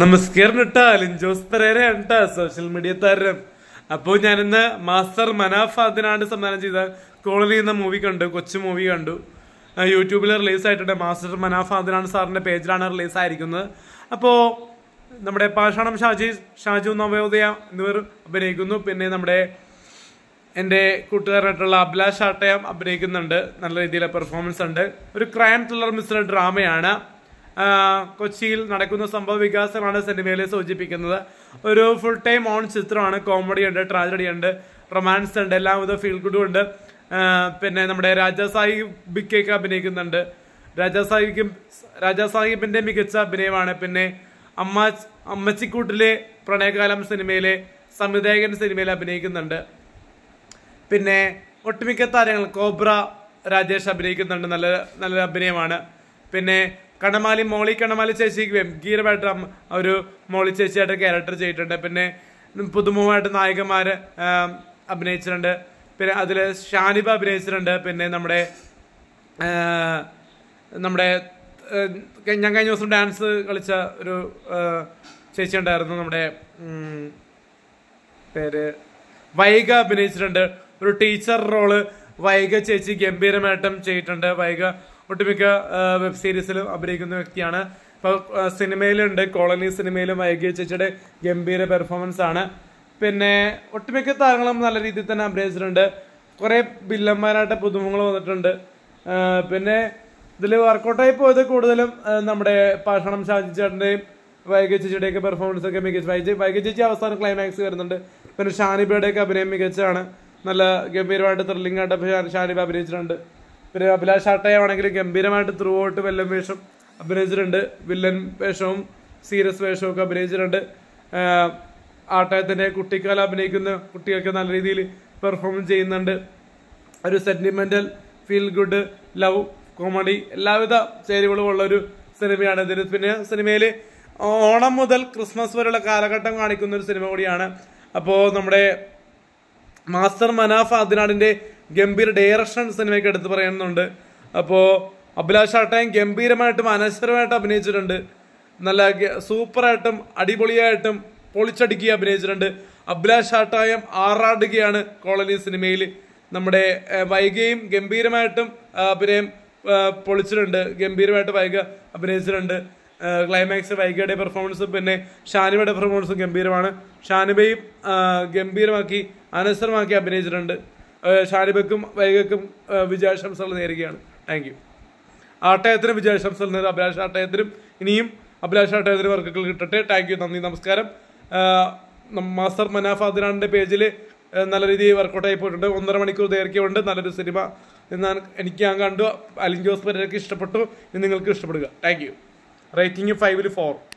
നമസ്കാരം കേട്ടാ ലിൻജോസ് പെരേരയാണ് കേട്ടാ സോഷ്യൽ മീഡിയ താരം അപ്പോൾ ഞാനിന്ന് മാസ്റ്റർ മനാഫ് അതിനാണ്ട് സംവിധാനം ചെയ്ത കോളനി എന്ന മൂവി കണ്ടു കൊച്ചു മൂവി കണ്ടു യൂട്യൂബിൽ റിലീസ് ആയിട്ടുണ്ട് മാസ്റ്റർ മനാഫ് അതിനാണ് പേജിലാണ് റിലീസ് ആയിരിക്കുന്നത് അപ്പോൾ നമ്മുടെ പാഷാണം ഷാജി ഷാജു നവോദയ എന്നിവർ അഭിനയിക്കുന്നു പിന്നെ നമ്മുടെ എൻ്റെ കൂട്ടുകാരായിട്ടുള്ള അഭിലാഷ് ആട്ടയം അഭിനയിക്കുന്നുണ്ട് നല്ല രീതിയിലെ പെർഫോമൻസ് ഉണ്ട് ഒരു ക്രൈം ത്രില്ലർ മിസ്റ്റർ ഡ്രാമയാണ് കൊച്ചിയിൽ നടക്കുന്ന സംഭവ വികാസങ്ങളാണ് സിനിമയിൽ സൂചിപ്പിക്കുന്നത് ഒരു ഫുൾ ടൈം ഓൺ ചിത്രമാണ് കോമഡി ഉണ്ട് ട്രാജഡി ഉണ്ട് റൊമാൻസ് ഉണ്ട് എല്ലാം ഇത് ഫീൽ ഗുഡും ഉണ്ട് പിന്നെ നമ്മുടെ രാജാസായി ബിക്കേക്ക് അഭിനയിക്കുന്നുണ്ട് രാജാസാഹിബും രാജാസാഹിബിൻ്റെ മികച്ച അഭിനയമാണ് പിന്നെ അമ്മ അമ്മച്ചിക്കൂട്ടിലെ പ്രണയകാലം സിനിമയിലെ സംവിധായകൻ സിനിമയിൽ അഭിനയിക്കുന്നുണ്ട് പിന്നെ ഒട്ടുമിക്ക താരങ്ങൾ കോബ്ര രാജേഷ് അഭിനയിക്കുന്നുണ്ട് നല്ല നല്ല അഭിനയമാണ് പിന്നെ കണമാലി മോളി കണമാലി ചേച്ചിക്ക് ഗംഭീരമായിട്ട് ഒരു മോളി ചേച്ചിയായിട്ട് ക്യാരക്ടർ ചെയ്തിട്ടുണ്ട് പിന്നെ പുതുമുഖമായിട്ട് നായികന്മാർ അഭിനയിച്ചിട്ടുണ്ട് പിന്നെ അതിൽ ഷാനിബ അഭിനയിച്ചിട്ടുണ്ട് പിന്നെ നമ്മുടെ നമ്മുടെ ഞാൻ കഴിഞ്ഞ ദിവസം ഡാൻസ് കളിച്ച ഒരു ചേച്ചി ഉണ്ടായിരുന്നു നമ്മുടെ പേര് വൈഗ അഭിനയിച്ചിട്ടുണ്ട് ഒരു ടീച്ചർ റോള് വൈഗ ചേച്ചി ഗംഭീരമായിട്ടും ചെയ്തിട്ടുണ്ട് വൈഗ ഒട്ടുമിക്ക വെബ് സീരീസിലും അഭിനയിക്കുന്ന വ്യക്തിയാണ് ഇപ്പോൾ സിനിമയിലുണ്ട് കോളനി സിനിമയിലും വൈകി ചേച്ചിയുടെ ഗംഭീര പെർഫോമൻസ് ആണ് പിന്നെ ഒട്ടുമിക്ക താരങ്ങളും നല്ല രീതിയിൽ തന്നെ അഭിനയിച്ചിട്ടുണ്ട് കുറേ ബില്ലന്മാരായിട്ട് പുതുമുഖങ്ങൾ വന്നിട്ടുണ്ട് പിന്നെ ഇതിൽ വർക്കൗട്ടായി പോയത് കൂടുതലും നമ്മുടെ പാഷണം ഷാജി ചേട്ടൻ്റെയും വൈകി ചേച്ചിയുടെയൊക്കെ പെർഫോമൻസ് ഒക്കെ മികച്ച വൈകി വൈകി ചേച്ചി അവസാനം ക്ലൈമാക്സ് വരുന്നുണ്ട് പിന്നെ ഷാനിബയുടെയൊക്കെ അഭിനയം മികച്ചതാണ് നല്ല ഗംഭീരമായിട്ട് ത്രില്ലിംഗ് ആയിട്ട് ഷാനിബ അഭിനയിച്ചിട്ടുണ്ട് പിന്നെ അഭിലാഷ് ആട്ടയാണെങ്കിലും ഗംഭീരമായിട്ട് ത്രൂ ഔട്ട് വെല്ലൻ വേഷം അഭിനയിച്ചിട്ടുണ്ട് വില്ലൻ വേഷവും സീരിയസ് വേഷവും ഒക്കെ അഭിനയിച്ചിട്ടുണ്ട് ആട്ടയത്തിൻ്റെ കുട്ടിക്കാല അഭിനയിക്കുന്ന കുട്ടികൾക്ക് നല്ല രീതിയിൽ പെർഫോം ചെയ്യുന്നുണ്ട് ഒരു sentimental feel good love comedy എല്ലാവിധ ചേരുവകളും ഉള്ള ഒരു സിനിമയാണ് ഇതിന് പിന്നെ സിനിമയിൽ ഓണം മുതൽ ക്രിസ്മസ് വരെയുള്ള കാലഘട്ടം കാണിക്കുന്ന ഒരു സിനിമ കൂടിയാണ് അപ്പോൾ നമ്മുടെ മാസ്റ്റർ മനാഫ് അതിനാടിൻ്റെ ഗംഭീര ഡയറക്ഷൻ സിനിമയ്ക്ക് എടുത്ത് പറയുന്നുണ്ട് അപ്പോൾ അഭിലാഷ് ആട്ടയം ഗംഭീരമായിട്ടും അനശ്വരമായിട്ടും അഭിനയിച്ചിട്ടുണ്ട് നല്ല സൂപ്പറായിട്ടും അടിപൊളിയായിട്ടും പൊളിച്ചടുക്കി അഭിനയിച്ചിട്ടുണ്ട് അഭിലാഷ് ആട്ടായം ആറാടുകയാണ് കോളനി സിനിമയിൽ നമ്മുടെ വൈകയും ഗംഭീരമായിട്ടും അഭിനയം പൊളിച്ചിട്ടുണ്ട് ഗംഭീരമായിട്ട് വൈക അഭിനയിച്ചിട്ടുണ്ട് ക്ലൈമാക്സ് വൈഗയുടെ പെർഫോമൻസും പിന്നെ ഷാനിബയുടെ പെർഫോമൻസും ഗംഭീരമാണ് ഷാനിബയും ഗംഭീരമാക്കി അനശ്വരമാക്കി അഭിനയിച്ചിട്ടുണ്ട് ഷാരിബക്കും വൈഗക്കും വിജയാശംസകൾ നേരുകയാണ് താങ്ക് യു ആട്ടയത്തിനും വിജയാശംസകൾ നേരും അഭിലാഷ് ആട്ടയത്തിനും ഇനിയും അഭിലാഷ് ആട്ടയത്തിന് വർക്കുകൾ കിട്ടട്ടെ താങ്ക് യു നന്ദി നമസ്കാരം മാസ്റ്റർ മനാഫ് അദ്നാൻ്റെ പേജിൽ നല്ല രീതിയിൽ ആയി പോയിട്ടുണ്ട് ഒന്നര മണിക്കൂർ ദൈർഘ്യമുണ്ട് നല്ലൊരു സിനിമ എന്നാൽ എനിക്ക് ഞാൻ കണ്ടു അലിൻ ജോസ് പരേരക്ക് ഇഷ്ടപ്പെട്ടു നിങ്ങൾക്ക് ഇഷ്ടപ്പെടുക താങ്ക് യു റേറ്റിംഗ് ഫൈവിൽ ഫോർ